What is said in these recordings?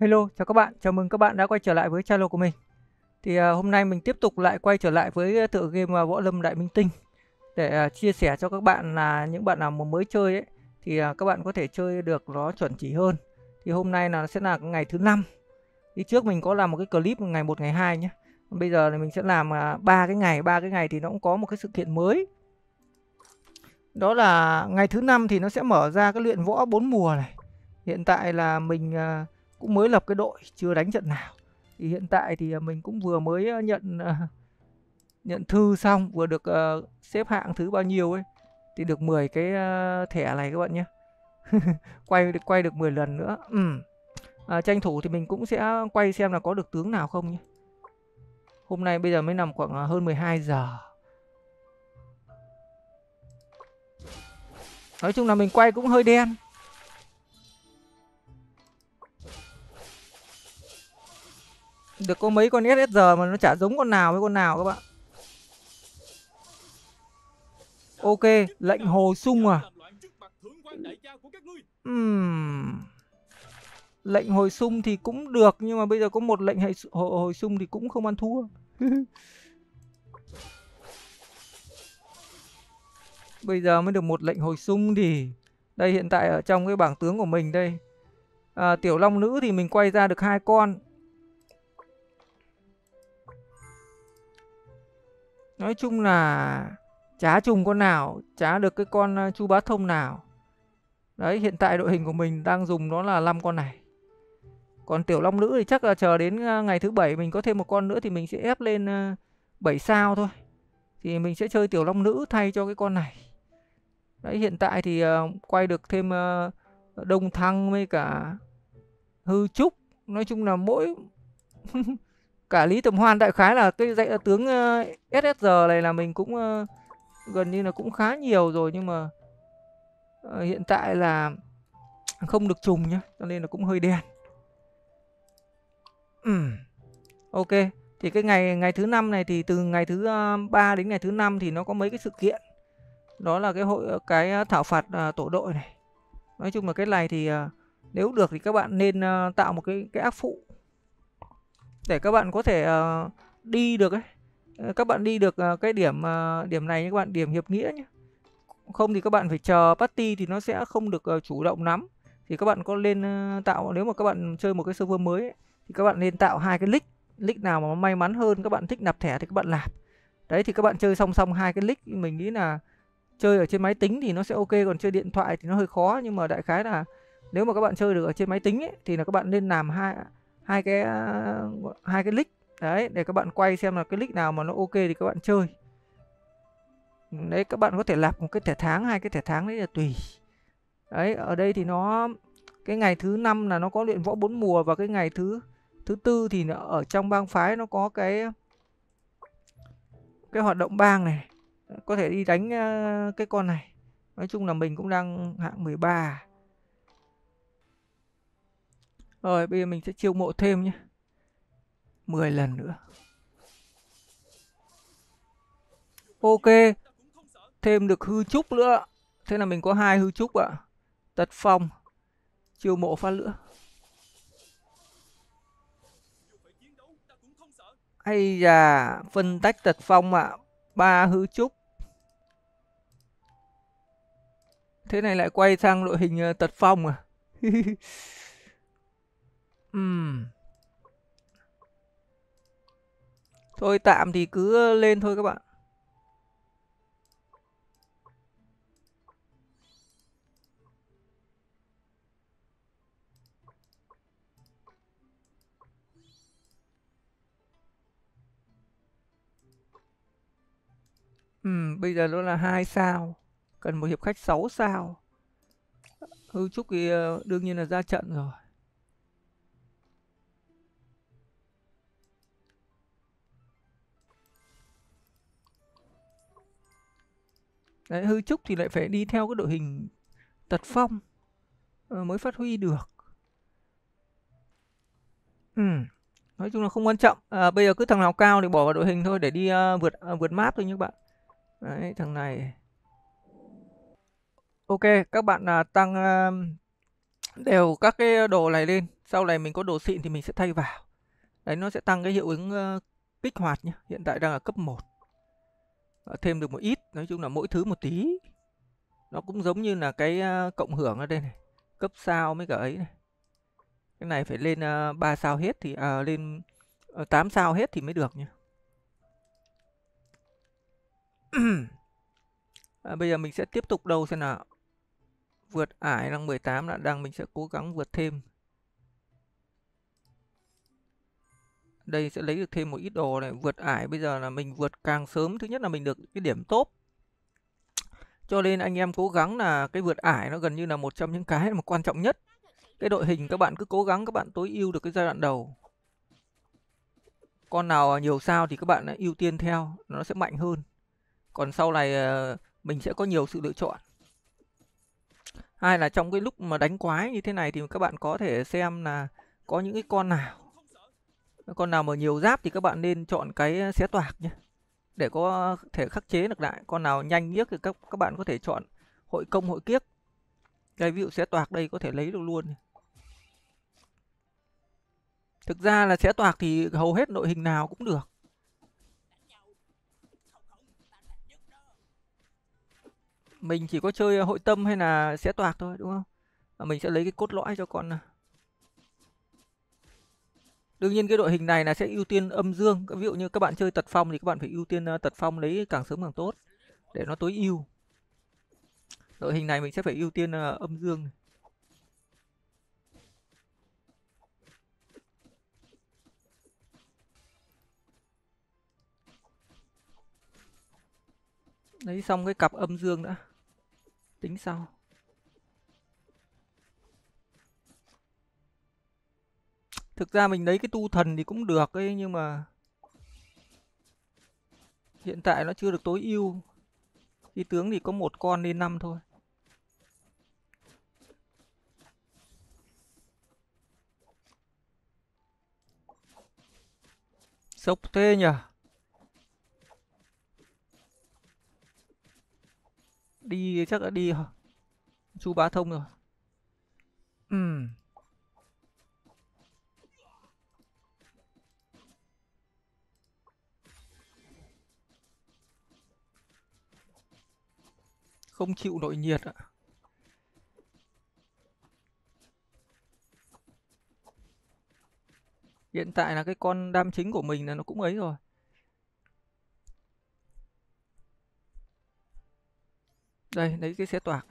Hello, chào các bạn. Chào mừng các bạn đã quay trở lại với channel của mình. Thì à, hôm nay mình tiếp tục lại quay trở lại với à, tựa game à, Võ Lâm Đại Minh Tinh để à, chia sẻ cho các bạn là những bạn nào mà mới chơi ấy thì à, các bạn có thể chơi được nó chuẩn chỉ hơn. Thì hôm nay là sẽ là ngày thứ năm. Đi trước mình có làm một cái clip ngày 1 ngày 2 nhé. Bây giờ thì mình sẽ làm à, ba cái ngày, ba cái ngày thì nó cũng có một cái sự kiện mới. Đó là ngày thứ năm thì nó sẽ mở ra cái luyện võ bốn mùa này. Hiện tại là mình uh, cũng mới lập cái đội chưa đánh trận nào thì hiện tại thì à, mình cũng vừa mới à, nhận à, nhận thư xong vừa được xếp hạng thứ bao nhiêu ấy thì được 10 cái thẻ này các bạn nhé quay được quay được 10 lần nữa ừ. à, tranh thủ thì mình cũng sẽ quay xem là có được tướng nào không nhé hôm nay bây giờ mới nằm khoảng hơn 12 giờ nói chung là mình quay cũng hơi đen được có mấy con SSR mà nó chả giống con nào với con nào các bạn ok lệnh hồ sung à uhm. lệnh hồi sung thì cũng được nhưng mà bây giờ có một lệnh hồi, hồi sung thì cũng không ăn thua bây giờ mới được một lệnh hồi sung thì đây hiện tại ở trong cái bảng tướng của mình đây à, tiểu long nữ thì mình quay ra được hai con nói chung là chả trùng con nào chả được cái con ờ, chu bá thông nào đấy hiện tại đội hình của mình đang dùng nó là 5 con này còn tiểu long nữ thì chắc là chờ đến ờ, ngày thứ bảy mình có thêm một con nữa thì mình sẽ ép lên 7 ờ, sao thôi thì mình sẽ chơi tiểu long nữ thay cho cái con này đấy hiện tại thì quay được thêm đông thăng với cả hư trúc nói chung là mỗi cả lý tầm hoan đại khái là cái dạy tướng ờ, ssr này là mình cũng ờ, gần như là cũng khá nhiều rồi nhưng mà ờ, hiện tại là không được trùng nhá cho nên là cũng hơi đen ok thì cái ngày ngày thứ năm này thì từ ngày thứ 3 đến ngày thứ năm thì nó có mấy cái sự kiện đó là cái hội cái thảo phạt tổ đội này nói chung là cái này thì nếu được thì các bạn nên tạo một cái cái ác phụ để các bạn có thể uh, đi được ấy các bạn đi được uh, cái điểm uh, điểm này các bạn điểm hiệp nghĩa nhé không thì các bạn phải chờ party thì nó sẽ không được uh, chủ động lắm thì các bạn có lên uh, tạo nếu mà các bạn chơi một cái server mới ấy, thì các bạn nên tạo hai cái list list nào mà may mắn hơn các bạn thích nạp thẻ thì các bạn làm, đấy thì các bạn chơi song song hai cái list mình nghĩ là chơi ở trên máy tính thì nó sẽ ok còn chơi điện thoại thì nó hơi khó nhưng mà đại khái là nếu mà các bạn chơi được ở trên máy tính ấy, thì là các bạn nên làm hai hai cái hai cái link đấy để các bạn quay xem là cái link nào mà nó ok thì các bạn chơi đấy các bạn có thể lạp một cái thẻ tháng hai cái thẻ tháng đấy là tùy đấy ở đây thì nó cái ngày thứ năm là nó có luyện võ bốn mùa và cái ngày thứ thứ tư thì ở trong bang phái nó có cái cái hoạt động bang này có thể đi đánh cái con này nói chung là mình cũng đang hạng 13 ba rồi bây giờ mình sẽ chiêu mộ thêm nhé 10 lần nữa Ok Thêm được hư trúc nữa Thế là mình có hai hư trúc ạ Tật phong Chiêu mộ phát nữa Hay da Phân tách tật phong ạ ba hư trúc Thế này lại quay sang đội hình ờ, tật phong à Thôi tạm thì cứ lên thôi các bạn. Ừ, bây giờ nó là hai sao cần một hiệp khách 6 sao hư trúc thì ờ, đương nhiên là ra trận rồi Đấy, Hư Trúc thì lại phải đi theo cái đội hình tật phong ờ, mới phát huy được. Ừ. Nói chung là không quan trọng. À, bây giờ cứ thằng nào cao thì bỏ vào đội hình thôi để đi uh, vượt uh, vượt map thôi nhé các bạn. Đấy, thằng này. Ok, các bạn uh, tăng uh, đều các cái đồ này lên. Sau này mình có đồ xịn thì mình sẽ thay vào. Đấy, nó sẽ tăng cái hiệu ứng uh, kích hoạt nhé. Hiện tại đang ở cấp 1. Ờ, thêm được một ít nói chung là mỗi thứ một tí nó cũng giống như là cái ờ, cộng hưởng ở đây này cấp sao mấy cả ấy này cái này phải lên uh, ờ, 3 sao hết thì à, lên uh, 8 sao hết thì mới được nhá à, bây giờ mình sẽ tiếp tục đâu xem nào vượt ải đang 18 là đang mình sẽ cố gắng vượt thêm đây sẽ lấy được thêm một ít đồ này vượt ải bây giờ là mình vượt càng sớm thứ nhất là mình được cái điểm tốt cho nên anh em cố gắng là cái vượt ải nó gần như là một trong những cái mà quan trọng nhất cái đội hình các bạn cứ cố gắng các bạn tối ưu được cái giai đoạn đầu con nào nhiều sao thì các bạn ưu tiên theo nó sẽ mạnh hơn còn sau này ờ, mình sẽ có nhiều sự lựa chọn hai là trong cái lúc mà đánh quái như thế này thì các bạn có thể xem là có những cái con nào con nào mà nhiều giáp thì các bạn nên chọn cái xé toạc nhé để có thể khắc chế được lại con nào nhanh nhất thì các các bạn có thể chọn hội công hội kiếp đây ví dụ xé toạc đây có thể lấy được luôn thực ra là xé toạc thì hầu hết nội hình nào cũng được mình chỉ có chơi hội tâm hay là xé toạc thôi đúng không mình sẽ lấy cái cốt lõi cho con Đương nhiên cái đội hình này là sẽ ưu tiên âm dương. Ví dụ như các bạn chơi tật phong thì các bạn phải ưu tiên ờ, tật phong lấy càng sớm càng tốt để nó tối ưu. Đội hình này mình sẽ phải ưu tiên ờ, âm dương. lấy xong cái cặp âm dương đã tính sau Thực ra mình lấy cái tu thần thì cũng được ấy nhưng mà hiện tại nó chưa được tối ưu. Khi tướng thì có một con lên năm thôi. Sốc thế nhỉ? Đi chắc đã đi hả? Chú bá thông rồi. Ừm. không chịu nội nhiệt ạ. Hiện tại là cái con đam chính của mình là nó cũng ấy rồi. Đây, lấy cái xe toạc.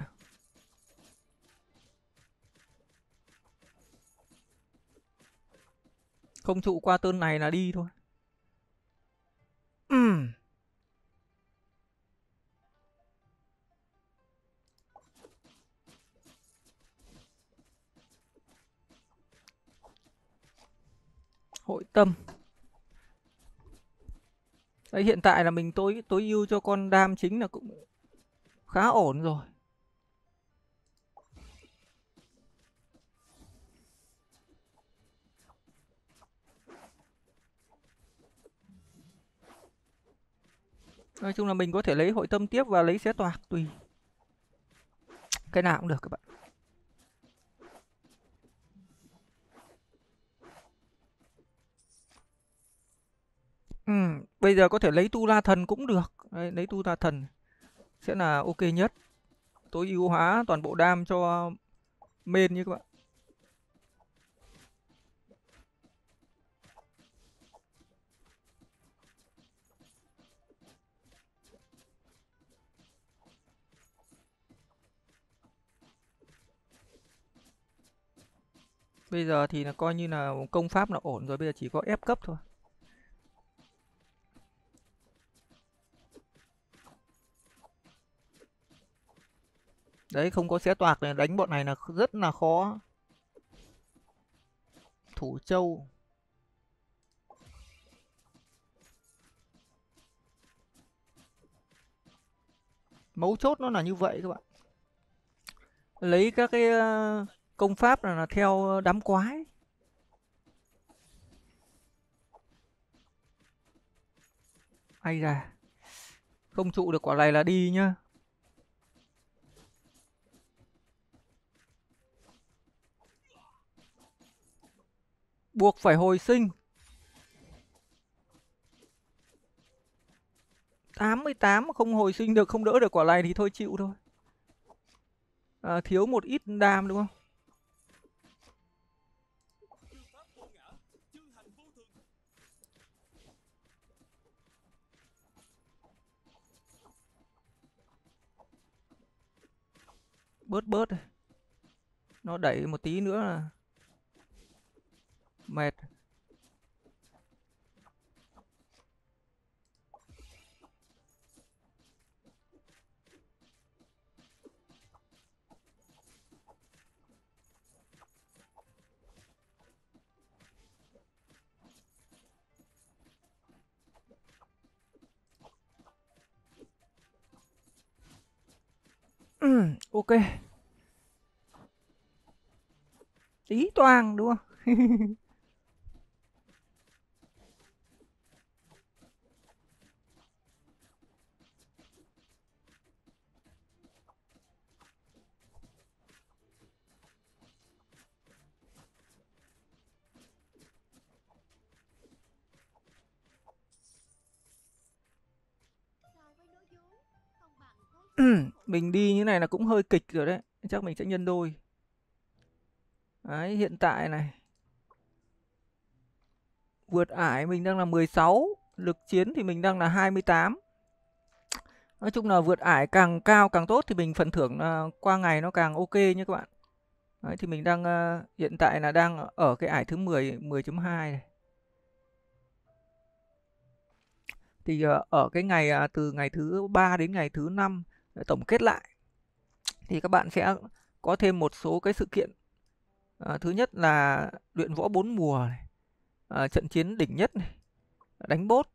Không trụ qua tơn này là đi thôi. tâm Đấy, hiện tại là mình tối tối ưu cho con đam chính là cũng khá ổn rồi Nói chung là mình có thể lấy hội tâm tiếp và lấy xé toạc tùy Cái nào cũng được các bạn bây giờ có thể lấy Tu La Thần cũng được, đấy, lấy Tu La Thần sẽ là ok nhất. Tối ưu hóa toàn bộ đam cho main như các bạn. Bây giờ thì là coi như là công pháp là ổn rồi, bây giờ chỉ có ép cấp thôi. đấy không có xé toạc này đánh bọn này là rất là khó thủ châu mấu chốt nó là như vậy các bạn lấy các cái ờ, công pháp là, theo đám quái hay ra không trụ được quả này là đi nhá buộc phải hồi sinh 88 mà không hồi sinh được không đỡ được quả này thì thôi chịu thôi à, thiếu một ít đam đúng không bớt bớt nó đẩy một tí nữa là mệt ok tí toang đúng không mình đi như này là cũng hơi kịch rồi đấy chắc mình sẽ nhân đôi đấy hiện tại này vượt ải mình đang là 16 lực chiến thì mình đang là 28 nói chung là vượt ải càng cao càng tốt thì mình phần thưởng à, qua ngày nó càng ok nhé các bạn đấy thì mình đang à, hiện tại là đang ở cái ải thứ 10 10.2 này thì à, ở cái ngày từ ngày thứ 3 đến ngày thứ 5 tổng kết lại thì các bạn sẽ có thêm một số cái sự kiện à, thứ nhất là luyện võ bốn mùa này, à, trận chiến đỉnh nhất này, đánh bốt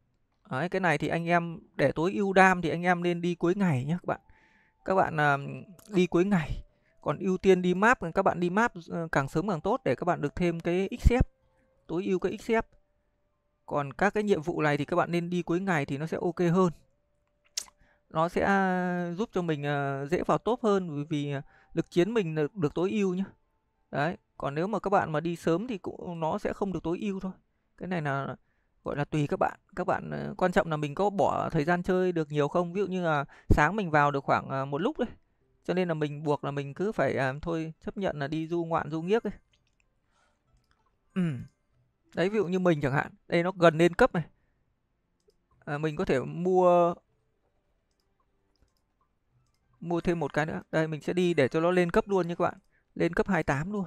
Đấy, cái này thì anh em để tối ưu đam thì anh em nên đi cuối ngày nhé các bạn các bạn à, đi cuối ngày còn ưu tiên đi map các bạn đi map ờ, càng sớm càng tốt để các bạn được thêm cái xếp tối ưu cái xếp còn các cái nhiệm vụ này thì các bạn nên đi cuối ngày thì nó sẽ ok hơn nó sẽ giúp cho mình ờ, dễ vào top hơn vì ờ, lực chiến mình được, được tối ưu nhá. đấy còn nếu mà các bạn mà đi sớm thì cũng nó sẽ không được tối ưu thôi cái này là gọi là tùy các bạn các bạn ờ, quan trọng là mình có bỏ thời gian chơi được nhiều không ví dụ như là sáng mình vào được khoảng một lúc đấy cho nên là mình buộc là mình cứ phải à, thôi chấp nhận là đi du ngoạn du nghiếc ấy. Ừ. đấy ví dụ như mình chẳng hạn đây nó gần lên cấp này à, mình có thể mua mua thêm một cái nữa đây mình sẽ đi để cho nó lên cấp luôn nha các bạn lên cấp 28 luôn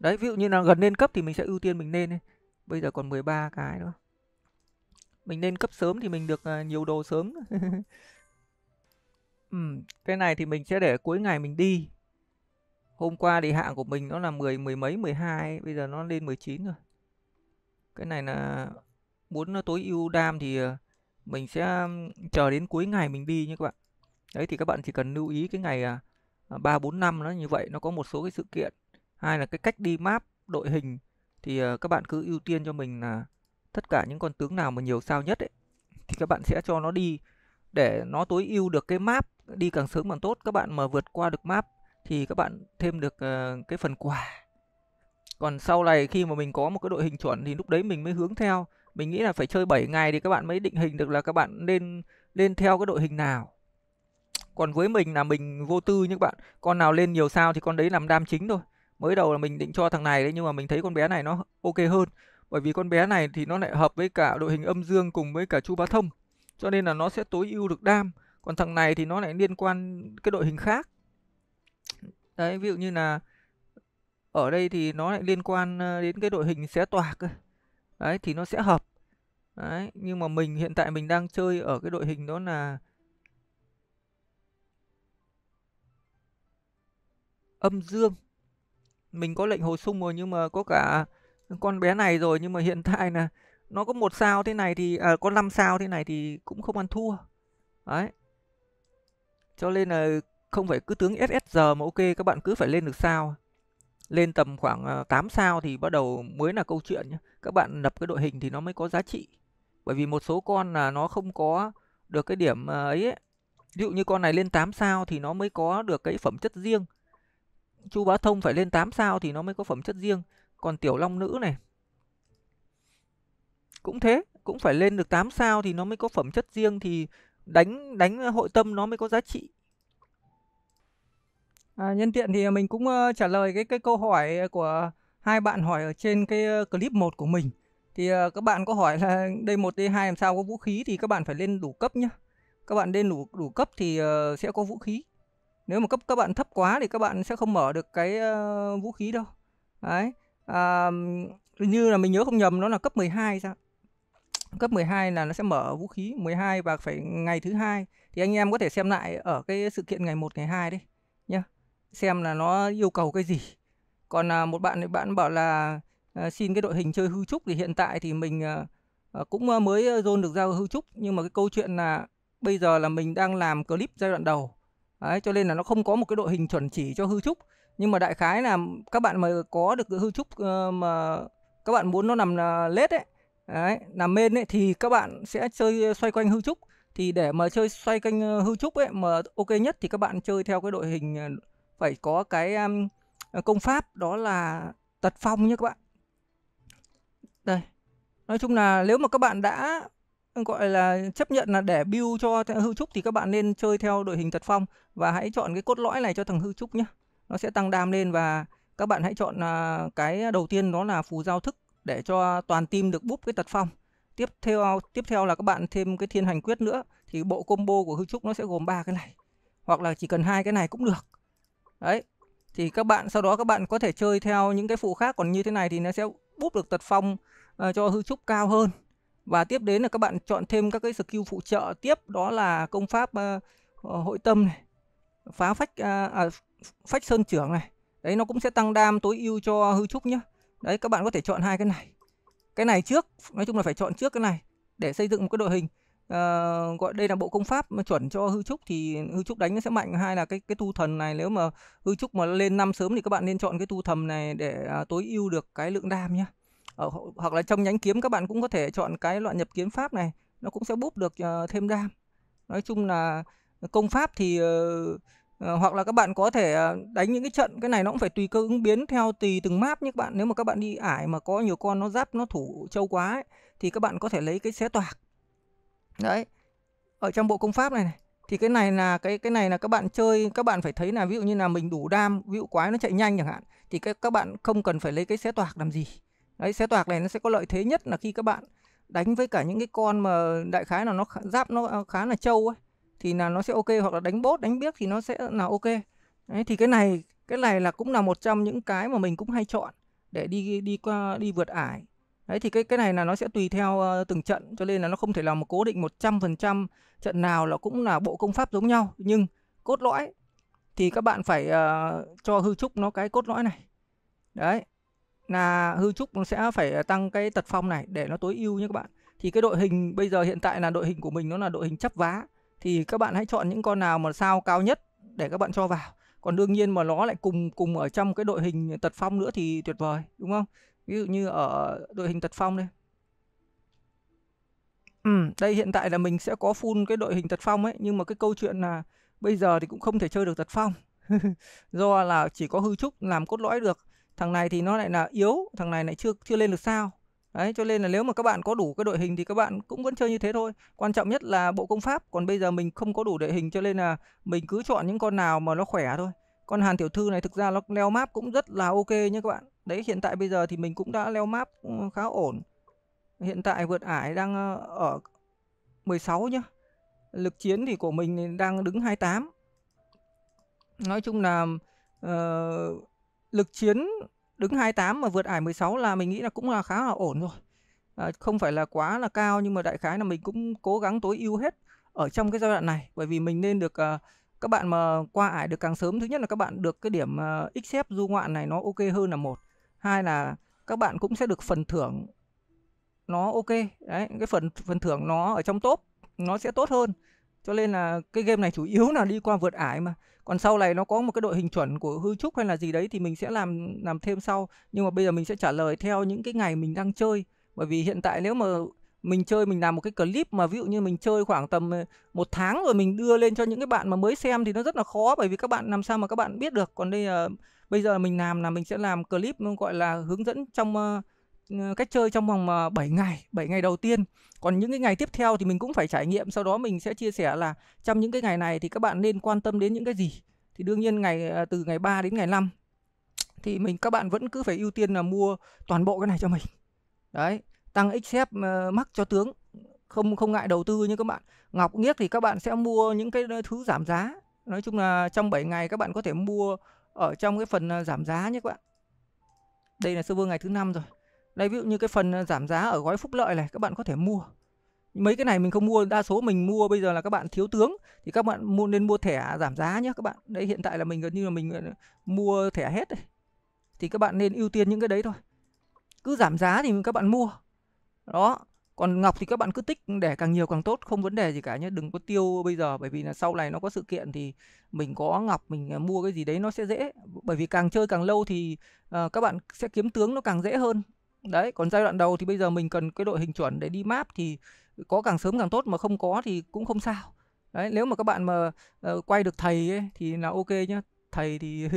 đấy ví dụ như là gần lên cấp thì mình sẽ ưu tiên mình lên bây giờ còn 13 cái nữa mình lên cấp sớm thì mình được à, nhiều đồ sớm ừ, cái này thì mình sẽ để cuối ngày mình đi hôm qua thì hạng của mình nó là 10 mười mấy 12 bây giờ nó lên 19 rồi cái này là muốn nó tối ưu đam thì à, mình sẽ chờ đến cuối ngày mình đi nha các bạn đấy thì các bạn chỉ cần lưu ý cái ngày à, à, ba bốn năm nó như vậy nó có một số cái sự kiện hai là cái cách đi map đội hình thì ờ, các bạn cứ ưu tiên cho mình là tất cả những con tướng nào mà nhiều sao nhất ấy, thì các bạn sẽ cho nó đi để nó tối ưu được cái map đi càng sớm càng tốt các bạn mà vượt qua được map thì các bạn thêm được ờ, cái phần quà còn sau này khi mà mình có một cái đội hình chuẩn thì lúc đấy mình mới hướng theo mình nghĩ là phải chơi 7 ngày thì các bạn mới định hình được là các bạn nên lên theo cái đội hình nào còn với mình là mình vô tư những bạn con nào lên nhiều sao thì con đấy làm đam chính thôi mới đầu là mình định cho thằng này đấy nhưng mà mình thấy con bé này nó ok hơn bởi vì con bé này thì nó lại hợp với cả đội hình âm dương cùng với cả chu bá thông cho nên là nó sẽ tối ưu được đam còn thằng này thì nó lại liên quan cái đội hình khác đấy ví dụ như là ở đây thì nó lại liên quan ờ, đến cái đội hình xé toạc đấy thì nó sẽ hợp đấy nhưng mà mình hiện tại mình đang chơi ở cái đội hình đó là âm dương mình có lệnh hồi sung rồi nhưng mà có cả con bé này rồi nhưng mà hiện tại là nó có một sao thế này thì à, có năm sao thế này thì cũng không ăn thua đấy cho nên là không phải cứ tướng SSR mà ok các bạn cứ phải lên được sao lên tầm khoảng 8 à, sao thì bắt đầu mới là câu chuyện nhé. các bạn lập cái đội hình thì nó mới có giá trị bởi vì một số con là nó không có được cái điểm à, ấy, ấy. ví dụ như con này lên 8 sao thì nó mới có được cái phẩm chất riêng chu bá thông phải lên 8 sao thì nó mới có phẩm chất riêng còn tiểu long nữ này cũng thế cũng phải lên được 8 sao thì nó mới có phẩm chất riêng thì đánh đánh hội tâm nó mới có giá trị à, nhân tiện thì mình cũng uh, trả lời cái cái câu hỏi của hai bạn hỏi ở trên cái ờ, clip 1 của mình thì uh, các bạn có hỏi là đây một đây hai làm sao có vũ khí thì các bạn phải lên đủ cấp nhá các bạn lên đủ đủ cấp thì uh, sẽ có vũ khí nếu mà cấp các bạn thấp quá thì các bạn sẽ không mở được cái uh, vũ khí đâu đấy à, như là mình nhớ không nhầm nó là cấp 12 sao cấp 12 là nó sẽ mở vũ khí 12 và phải ngày thứ hai thì anh em có thể xem lại ở cái sự kiện ngày 1 ngày 2 đấy nhá xem là nó yêu cầu cái gì còn à, một bạn thì bạn bảo là à, xin cái đội hình chơi hư trúc thì hiện tại thì mình à, cũng mới dồn được ra hư trúc nhưng mà cái câu chuyện là bây giờ là mình đang làm clip giai đoạn đầu Đấy, cho nên là nó không có một cái đội hình chuẩn chỉ cho hư trúc nhưng mà đại khái là các bạn mà có được hư trúc ờ, mà các bạn muốn nó nằm ờ, lết ấy đấy, nằm mên ấy thì các bạn sẽ chơi xoay quanh hư trúc thì để mà chơi xoay quanh ờ, hư trúc ấy mà ok nhất thì các bạn chơi theo cái đội hình phải có cái công pháp đó là tật phong nhé các bạn đây nói chung là nếu mà các bạn đã gọi là chấp nhận là để build cho hư trúc thì các bạn nên chơi theo đội hình tật phong và hãy chọn cái cốt lõi này cho thằng hư trúc nhé nó sẽ tăng đam lên và các bạn hãy chọn à, cái đầu tiên đó là phù giao thức để cho toàn team được búp cái tật phong tiếp theo tiếp theo là các bạn thêm cái thiên hành quyết nữa thì bộ combo của hư trúc nó sẽ gồm ba cái này hoặc là chỉ cần hai cái này cũng được đấy thì các bạn sau đó các bạn có thể chơi theo những cái phụ khác còn như thế này thì nó sẽ búp được tật phong uh, cho hư trúc cao hơn và tiếp đến là các bạn chọn thêm các cái skill phụ trợ tiếp đó là công pháp uh, hội tâm này phá phách uh, à, phách sơn trưởng này đấy nó cũng sẽ tăng đam tối ưu cho hư trúc nhá đấy các bạn có thể chọn hai cái này cái này trước nói chung là phải chọn trước cái này để xây dựng một cái đội hình uh, gọi đây là bộ công pháp mà chuẩn cho hư trúc thì hư trúc đánh nó sẽ mạnh hay là cái cái tu thần này nếu mà hư trúc mà lên năm sớm thì các bạn nên chọn cái tu thầm này để uh, tối ưu được cái lượng đam nhá ở, ờ, hoặc là trong nhánh kiếm các bạn cũng có thể chọn cái loại nhập kiếm pháp này nó cũng sẽ búp được uh, thêm đam nói chung là công pháp thì uh, uh, hoặc là các bạn có thể đánh những cái trận cái này nó cũng phải tùy cơ ứng biến theo tùy từng map nhé các bạn nếu mà các bạn đi ải mà có nhiều con nó giáp nó thủ trâu quá ấy, thì các bạn có thể lấy cái xé toạc đấy ở trong bộ công pháp này này thì cái này là cái cái này là các bạn chơi các bạn phải thấy là ví dụ như là mình đủ đam ví dụ quái nó chạy nhanh chẳng hạn thì các các bạn không cần phải lấy cái xé toạc làm gì đấy xé toạc này nó sẽ có lợi thế nhất là khi các bạn đánh với cả những cái con mà đại khái là nó giáp nó à, khá là trâu ấy thì là nó sẽ ok hoặc là đánh bốt đánh biếc thì nó sẽ là ok đấy, thì cái này cái này là cũng là một trong những cái mà mình cũng hay chọn để đi đi qua đi vượt ải đấy thì cái cái này là nó sẽ tùy theo ờ, từng trận cho nên là nó không thể là một cố định 100% trận nào là cũng là bộ công pháp giống nhau nhưng cốt lõi thì các bạn phải uh, cho hư trúc nó cái cốt lõi này đấy là hư trúc nó sẽ phải ờ, tăng cái tật phong này để nó tối ưu nhé các bạn thì cái đội hình bây giờ hiện tại là đội hình của mình nó là đội hình chấp vá thì các bạn hãy chọn những con nào mà sao cao nhất để các bạn cho vào còn đương nhiên mà nó lại cùng cùng ở trong cái đội hình tật phong nữa thì tuyệt vời đúng không ví dụ như ở đội hình tật phong đây ừ, đây hiện tại là mình sẽ có full cái đội hình tật phong ấy nhưng mà cái câu chuyện là bây giờ thì cũng không thể chơi được tật phong do là chỉ có hư trúc làm cốt lõi được thằng này thì nó lại là yếu thằng này lại chưa chưa lên được sao đấy cho nên là nếu mà các bạn có đủ cái đội hình thì các bạn cũng vẫn chơi như thế thôi quan trọng nhất là bộ công pháp còn bây giờ mình không có đủ đội hình cho nên là mình cứ chọn những con nào mà nó khỏe thôi con hàn tiểu thư này thực ra nó leo map cũng rất là ok nhé các bạn đấy hiện tại bây giờ thì mình cũng đã leo map ừ, khá ổn hiện tại vượt ải đang ờ, ở 16 nhá lực chiến thì của mình đang đứng 28 nói chung là uh, lực chiến đứng 28 mà vượt ải 16 là mình nghĩ là cũng là khá là ổn rồi. À, không phải là quá là cao nhưng mà đại khái là mình cũng cố gắng tối ưu hết ở trong cái giai đoạn này bởi vì mình nên được uh, các bạn mà qua ải được càng sớm thứ nhất là các bạn được cái điểm uh, à, xf du ngoạn này nó ok hơn là một hai là các bạn cũng sẽ được phần thưởng nó ok đấy cái phần phần thưởng nó ở trong top nó sẽ tốt hơn cho nên là cái game này chủ yếu là đi qua vượt ải mà còn sau này nó có một cái đội hình chuẩn của hư trúc hay là gì đấy thì mình sẽ làm làm thêm sau nhưng mà bây giờ mình sẽ trả lời theo những cái ngày mình đang chơi bởi vì hiện tại nếu mà mình chơi mình làm một cái clip mà ví dụ như mình chơi khoảng tầm ờ, một tháng rồi mình đưa lên cho những cái bạn mà mới xem thì nó rất là khó bởi vì các bạn làm sao mà các bạn biết được còn đây là ờ, bây giờ mình làm là mình sẽ làm clip gọi là hướng dẫn trong ờ, Ờ, cách chơi trong vòng 7 ờ, ngày, 7 ngày đầu tiên. Còn những cái ngày tiếp theo thì mình cũng phải trải nghiệm, sau đó mình sẽ chia sẻ là trong những cái ngày này thì các bạn nên quan tâm đến những cái gì. Thì đương nhiên ngày ờ, từ ngày 3 đến ngày 5 thì mình các bạn vẫn cứ phải ưu tiên là mua toàn bộ cái này cho mình. Đấy, tăng xf mắc cho tướng không không ngại đầu tư như các bạn. Ngọc Nghiếc thì các bạn sẽ mua những cái thứ giảm giá. Nói chung là trong 7 ngày các bạn có thể mua ở trong cái phần giảm giá nhé các bạn. Đây là server ngày thứ năm rồi. Đây ví dụ như cái phần ờ, giảm giá ở gói phúc lợi này các bạn có thể mua. Mấy cái này mình không mua, đa số mình mua bây giờ là các bạn thiếu tướng thì các bạn mua nên mua thẻ giảm giá nhé các bạn. Đấy hiện tại là mình gần như là mình ờ, mua thẻ hết rồi. Thì các bạn nên ưu tiên những cái đấy thôi. Cứ giảm giá thì các bạn mua. Đó, còn ngọc thì các bạn cứ tích để càng nhiều càng tốt không vấn đề gì cả nhé đừng có tiêu bây giờ bởi vì là sau này nó có sự kiện thì mình có ngọc mình ờ, mua cái gì đấy nó sẽ dễ bởi vì càng chơi càng lâu thì uh, các bạn sẽ kiếm tướng nó càng dễ hơn đấy còn giai đoạn đầu thì bây giờ mình cần cái đội hình chuẩn để đi map thì có càng sớm càng tốt mà không có thì cũng không sao đấy nếu mà các bạn mà uh, quay được thầy ấy, thì là ok nhá thầy thì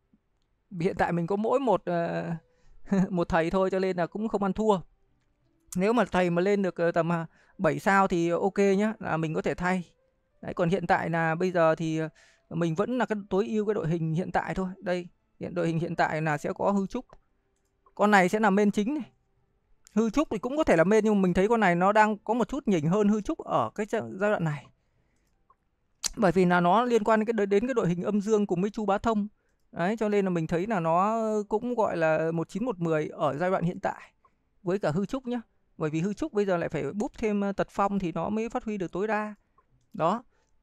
hiện tại mình có mỗi một uh, một thầy thôi cho nên là cũng không ăn thua nếu mà thầy mà lên được ờ, tầm 7 à, sao thì ok nhá là mình có thể thay đấy còn hiện tại là bây giờ thì mình vẫn là cái tối ưu cái đội hình hiện tại thôi đây hiện đội hình hiện tại là sẽ có hư trúc con này sẽ là main chính này hư trúc thì cũng có thể là main nhưng mình thấy con này nó đang có một chút nhỉnh hơn hư trúc ở cái giai đoạn này bởi vì là nó liên quan đến cái, đến cái đội hình âm dương cùng với chu bá thông đấy cho nên là mình thấy là nó cũng gọi là một chín một mười ở giai đoạn hiện tại với cả hư trúc nhá bởi vì hư trúc bây giờ lại phải búp thêm tật phong thì nó mới phát huy được tối đa đó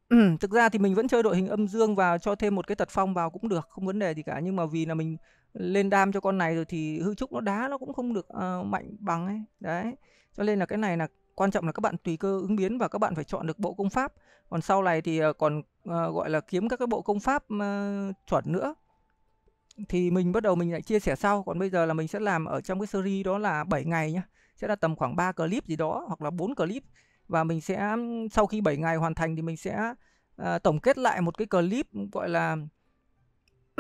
thực ra thì mình vẫn chơi đội hình âm dương và cho thêm một cái tật phong vào cũng được không vấn đề gì cả nhưng mà vì là mình lên đam cho con này rồi thì hư trúc nó đá nó cũng không được uh, mạnh bằng ấy đấy cho nên là cái này là quan trọng là các bạn tùy cơ ứng biến và các bạn phải chọn được bộ công pháp còn sau này thì ờ, còn uh, gọi là kiếm các cái bộ công pháp uh, chuẩn nữa thì mình bắt đầu mình lại chia sẻ sau còn bây giờ là mình sẽ làm ở trong cái series đó là 7 ngày nhá sẽ là tầm khoảng 3 clip gì đó hoặc là 4 clip và mình sẽ sau khi 7 ngày hoàn thành thì mình sẽ uh, tổng kết lại một cái clip gọi là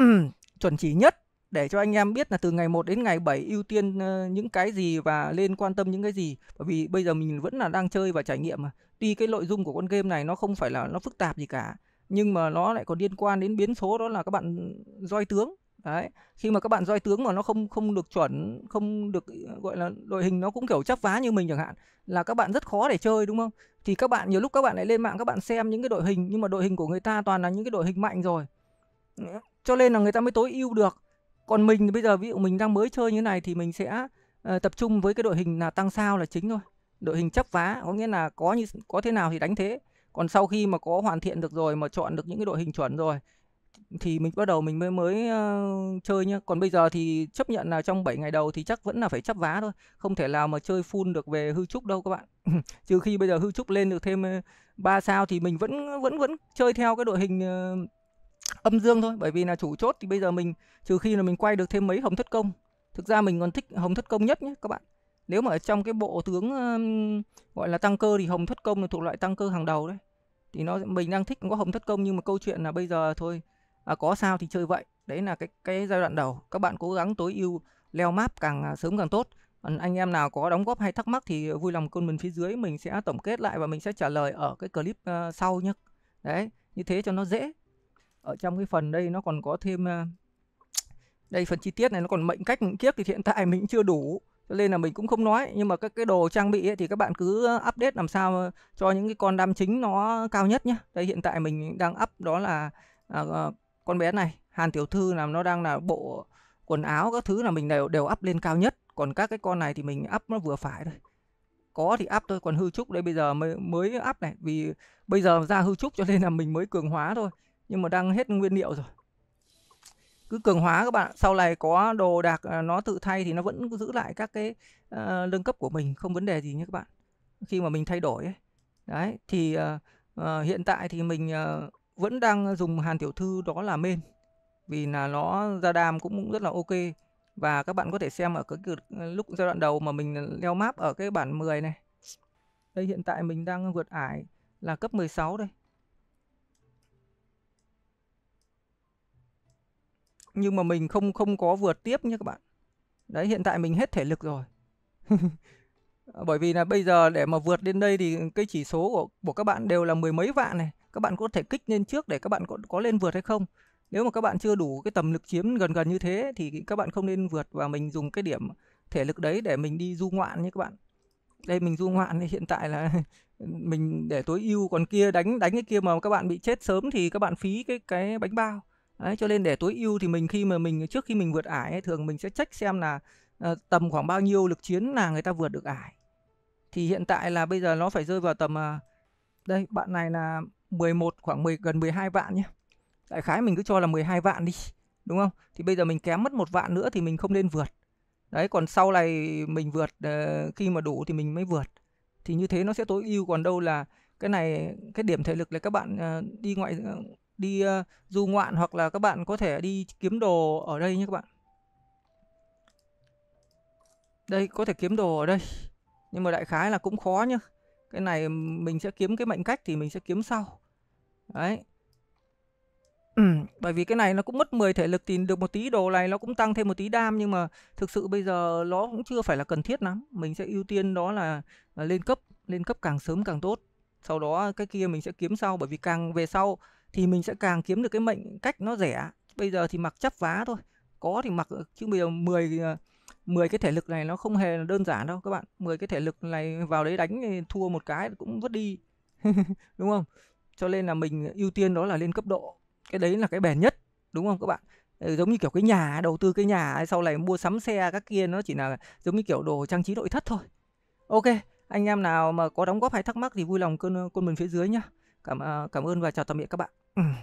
chuẩn chỉ nhất để cho anh em biết là từ ngày 1 đến ngày 7 ưu tiên ờ, những cái gì và lên quan tâm những cái gì bởi vì bây giờ mình vẫn là đang chơi và trải nghiệm mà tuy cái nội dung của con game này nó không phải là nó phức tạp gì cả nhưng mà nó lại còn liên quan đến biến số đó là các bạn roi tướng đấy khi mà các bạn roi tướng mà nó không không được chuẩn không được ờ, gọi là đội hình nó cũng kiểu chắp vá như mình chẳng hạn là các bạn rất khó để chơi đúng không thì các bạn nhiều lúc các bạn lại lên mạng các bạn xem những cái đội hình nhưng mà đội hình của người ta toàn là những cái đội hình mạnh rồi cho nên là người ta mới tối ưu được còn mình thì bây giờ ví dụ mình đang mới chơi như này thì mình sẽ uh, tập trung với cái đội hình là tăng sao là chính thôi đội hình chấp vá có nghĩa là có như có thế nào thì đánh thế còn sau khi mà có hoàn thiện được rồi mà chọn được những cái đội hình chuẩn rồi thì mình bắt đầu mình mới mới uh, chơi nhá còn bây giờ thì chấp nhận là trong 7 ngày đầu thì chắc vẫn là phải chấp vá thôi không thể nào mà chơi full được về hư trúc đâu các bạn trừ khi bây giờ hư trúc lên được thêm ờ, ba sao thì mình vẫn vẫn vẫn chơi theo cái đội hình uh, âm dương thôi bởi vì là chủ chốt thì bây giờ mình trừ khi là mình quay được thêm mấy hồng thất công thực ra mình còn thích hồng thất công nhất nhé các bạn nếu mà ở trong cái bộ tướng gọi là tăng cơ thì hồng thất công là thuộc loại tăng cơ hàng đầu đấy thì nó mình đang thích có hồng thất công nhưng mà câu chuyện là bây giờ thôi à, có sao thì chơi vậy đấy là cái cái giai đoạn đầu các bạn cố gắng tối ưu leo map càng à, sớm càng tốt còn anh em nào có đóng góp hay thắc mắc thì vui lòng comment phía dưới mình sẽ tổng kết lại và mình sẽ trả lời ở cái clip ờ, sau nhé đấy như thế cho nó dễ ở trong cái phần đây nó còn có thêm à, đây phần chi tiết này nó còn mệnh cách mệnh kiếp thì hiện tại mình chưa đủ cho nên là mình cũng không nói nhưng mà các cái đồ trang bị ấy, thì các bạn cứ update làm sao cho những cái con đam chính nó cao nhất nhé đây hiện tại mình đang up đó là à, ờ, con bé này hàn tiểu thư là nó đang là bộ quần áo các thứ là mình đều đều up lên cao nhất còn các cái con này thì mình up nó vừa phải thôi có thì up thôi còn hư trúc đây bây giờ mới mới up này vì bây giờ ra hư trúc cho nên là mình mới cường hóa thôi nhưng mà đang hết nguyên liệu rồi cứ cường hóa các bạn sau này có đồ đạc à, nó tự thay thì nó vẫn giữ lại các cái uh, lương cấp của mình không vấn đề gì nhé các bạn khi mà mình thay đổi ấy. đấy thì uh, uh, hiện tại thì mình uh, vẫn đang dùng hàn tiểu thư đó là main vì là nó ra đam cũng rất là ok và các bạn có thể xem ở cái lúc giai đoạn đầu mà mình leo map ở cái bản 10 này đây hiện tại mình đang vượt ải là cấp 16 đây nhưng mà mình không không có vượt tiếp nhé các bạn đấy hiện tại mình hết thể lực rồi bởi vì là bây giờ để mà vượt đến đây thì cái chỉ số của của các bạn đều là mười mấy vạn này các bạn có thể kích lên trước để các bạn có, có lên vượt hay không nếu mà các bạn chưa đủ cái tầm lực chiếm gần gần như thế thì các bạn không nên vượt và mình dùng cái điểm thể lực đấy để mình đi du ngoạn nhé các bạn đây mình du ngoạn hiện tại là mình để tối ưu còn kia đánh đánh cái kia mà các bạn bị chết sớm thì các bạn phí cái cái bánh bao Đấy, cho nên để tối ưu thì mình khi mà mình trước khi mình vượt ải ấy, thường mình sẽ check xem là uh, tầm khoảng bao nhiêu lực chiến là người ta vượt được ải. Thì hiện tại là bây giờ nó phải rơi vào tầm uh, đây bạn này là 11 khoảng 10 gần 12 vạn nhé. Đại khái mình cứ cho là 12 vạn đi, đúng không? Thì bây giờ mình kém mất một vạn nữa thì mình không nên vượt. Đấy còn sau này mình vượt uh, khi mà đủ thì mình mới vượt. Thì như thế nó sẽ tối ưu còn đâu là cái này cái điểm thể lực là các bạn uh, đi ngoại uh, đi ờ, du ngoạn hoặc là các bạn có thể đi kiếm đồ ở đây nhé các bạn đây có thể kiếm đồ ở đây nhưng mà đại khái là cũng khó nhá cái này mình sẽ kiếm cái mệnh cách thì mình sẽ kiếm sau đấy ừ, bởi vì cái này nó cũng mất 10 thể lực thì được một tí đồ này nó cũng tăng thêm một tí đam nhưng mà thực sự bây giờ nó cũng chưa phải là cần thiết lắm mình sẽ ưu tiên đó là, là lên cấp lên cấp càng sớm càng tốt sau đó cái kia mình sẽ kiếm sau bởi vì càng về sau thì mình sẽ càng kiếm được cái mệnh cách nó rẻ bây giờ thì mặc chấp vá thôi có thì mặc chứ bây giờ 10 10 ờ, cái thể lực này nó không hề đơn giản đâu các bạn 10 cái thể lực này vào đấy đánh thua một cái cũng vứt đi đúng không cho nên là mình ưu tiên đó là lên cấp độ cái đấy là cái bền nhất đúng không các bạn ờ, giống như kiểu cái nhà đầu tư cái nhà sau này mua sắm xe các kia nó chỉ là giống như kiểu đồ trang trí nội thất thôi ok anh em nào mà có đóng góp hay thắc mắc thì vui lòng cơn côn mình phía dưới nhá cảm ờ, cảm ơn và chào tạm biệt các bạn Mm.